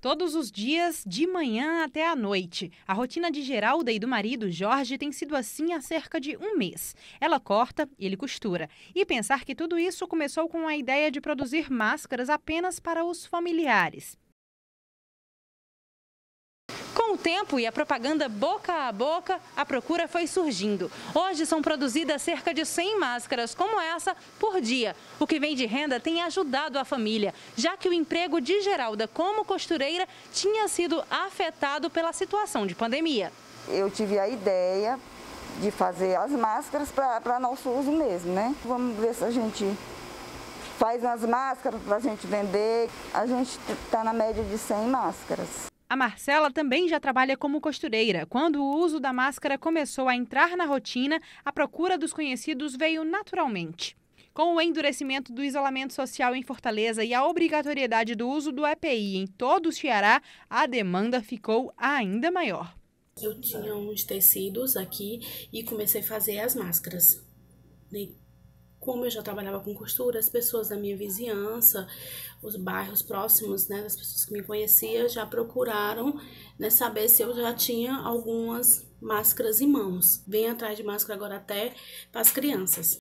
Todos os dias, de manhã até à noite. A rotina de Geralda e do marido Jorge tem sido assim há cerca de um mês. Ela corta, ele costura. E pensar que tudo isso começou com a ideia de produzir máscaras apenas para os familiares tempo e a propaganda boca a boca, a procura foi surgindo. Hoje são produzidas cerca de 100 máscaras como essa por dia. O que vem de renda tem ajudado a família, já que o emprego de Geralda como costureira tinha sido afetado pela situação de pandemia. Eu tive a ideia de fazer as máscaras para nosso uso mesmo, né? Vamos ver se a gente faz as máscaras para a gente vender. A gente está na média de 100 máscaras. A Marcela também já trabalha como costureira. Quando o uso da máscara começou a entrar na rotina, a procura dos conhecidos veio naturalmente. Com o endurecimento do isolamento social em Fortaleza e a obrigatoriedade do uso do EPI em todo o Ceará, a demanda ficou ainda maior. Eu tinha uns tecidos aqui e comecei a fazer as máscaras. Como eu já trabalhava com costura, as pessoas da minha vizinhança, os bairros próximos, né, das pessoas que me conheciam, já procuraram né, saber se eu já tinha algumas máscaras em mãos. Vem atrás de máscara agora até para as crianças.